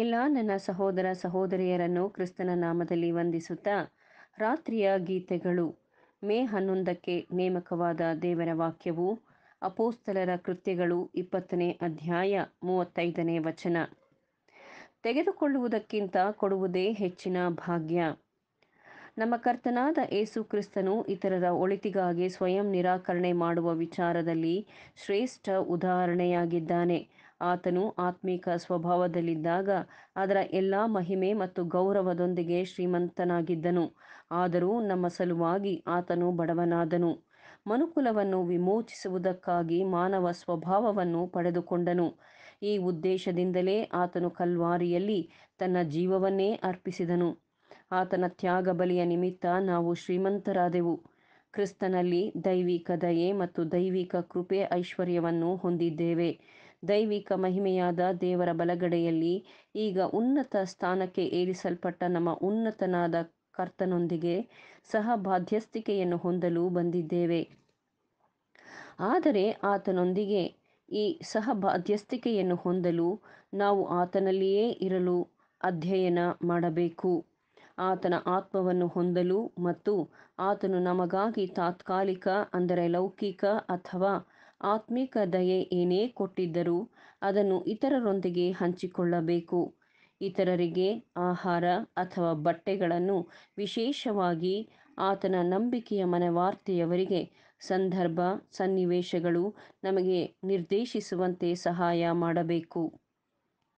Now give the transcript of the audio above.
ಎಲ್ಲ ನನ್ನ ಸಹೋದರ ಸಹೋದರಿಯರನ್ನು ಕ್ರಿಸ್ತನ ನಾಮದಲ್ಲಿ ವಂದಿಸುತ್ತಾ ರಾತ್ರಿಯ ಗೀತೆಗಳು ಮೇ ಹನ್ನೊಂದಕ್ಕೆ ನೇಮಕವಾದ ದೇವರ ವಾಕ್ಯವು ಅಪೋಸ್ತಲರ ಕೃತ್ಯಗಳು ಇಪ್ಪತ್ತನೇ ಅಧ್ಯಾಯ ಮೂವತ್ತೈದನೇ ವಚನ ತೆಗೆದುಕೊಳ್ಳುವುದಕ್ಕಿಂತ ಕೊಡುವುದೇ ಹೆಚ್ಚಿನ ಭಾಗ್ಯ ನಮ್ಮ ಕರ್ತನಾದ ಏಸು ಕ್ರಿಸ್ತನು ಇತರರ ಒಳಿತಿಗಾಗಿ ಸ್ವಯಂ ನಿರಾಕರಣೆ ಮಾಡುವ ವಿಚಾರದಲ್ಲಿ ಶ್ರೇಷ್ಠ ಉದಾಹರಣೆಯಾಗಿದ್ದಾನೆ ಆತನು ಆತ್ಮೀಕ ಸ್ವಭಾವದಲ್ಲಿದ್ದಾಗ ಅದರ ಎಲ್ಲ ಮಹಿಮೆ ಮತ್ತು ಗೌರವದೊಂದಿಗೆ ಶ್ರೀಮಂತನಾಗಿದ್ದನು ಆದರೂ ನಮ್ಮ ಸಲುವಾಗಿ ಆತನು ಬಡವನಾದನು ಮನುಕುಲವನ್ನು ವಿಮೋಚಿಸುವುದಕ್ಕಾಗಿ ಮಾನವ ಸ್ವಭಾವವನ್ನು ಪಡೆದುಕೊಂಡನು ಈ ಉದ್ದೇಶದಿಂದಲೇ ಆತನು ಕಲ್ವಾರಿಯಲ್ಲಿ ತನ್ನ ಜೀವವನ್ನೇ ಅರ್ಪಿಸಿದನು ಆತನ ತ್ಯಾಗ ಬಲಿಯ ನಿಮಿತ್ತ ನಾವು ಶ್ರೀಮಂತರಾದೆವು ಕ್ರಿಸ್ತನಲ್ಲಿ ದೈವಿಕ ದಯೆ ಮತ್ತು ದೈವಿಕ ಕೃಪೆ ಐಶ್ವರ್ಯವನ್ನು ಹೊಂದಿದ್ದೇವೆ ದೈವಿಕ ಮಹಿಮೆಯಾದ ದೇವರ ಬಲಗಡೆಯಲ್ಲಿ ಈಗ ಉನ್ನತ ಸ್ಥಾನಕ್ಕೆ ಏರಿಸಲ್ಪಟ್ಟ ನಮ್ಮ ಉನ್ನತನಾದ ಕರ್ತನೊಂದಿಗೆ ಸಹ ಬಾಧ್ಯಸ್ಥಿಕೆಯನ್ನು ಹೊಂದಲು ಬಂದಿದ್ದೇವೆ ಆದರೆ ಆತನೊಂದಿಗೆ ಈ ಸಹ ಬಾಧ್ಯಸ್ಥಿಕೆಯನ್ನು ಹೊಂದಲು ನಾವು ಆತನಲ್ಲಿಯೇ ಇರಲು ಅಧ್ಯಯನ ಮಾಡಬೇಕು ಆತನ ಆತ್ಮವನ್ನು ಹೊಂದಲು ಮತ್ತು ಆತನು ನಮಗಾಗಿ ತಾತ್ಕಾಲಿಕ ಅಂದರೆ ಲೌಕಿಕ ಅಥವಾ ಆತ್ಮಿಕ ದಯೆ ಏನೇ ಕೊಟ್ಟಿದ್ದರೂ ಅದನ್ನು ಇತರರೊಂದಿಗೆ ಹಂಚಿಕೊಳ್ಳಬೇಕು ಇತರರಿಗೆ ಆಹಾರ ಅಥವಾ ಬಟ್ಟೆಗಳನ್ನು ವಿಶೇಷವಾಗಿ ಆತನ ನಂಬಿಕೆಯ ಮನವಾರ್ತೆಯವರಿಗೆ ಸಂದರ್ಭ ಸನ್ನಿವೇಶಗಳು ನಮಗೆ ನಿರ್ದೇಶಿಸುವಂತೆ ಸಹಾಯ ಮಾಡಬೇಕು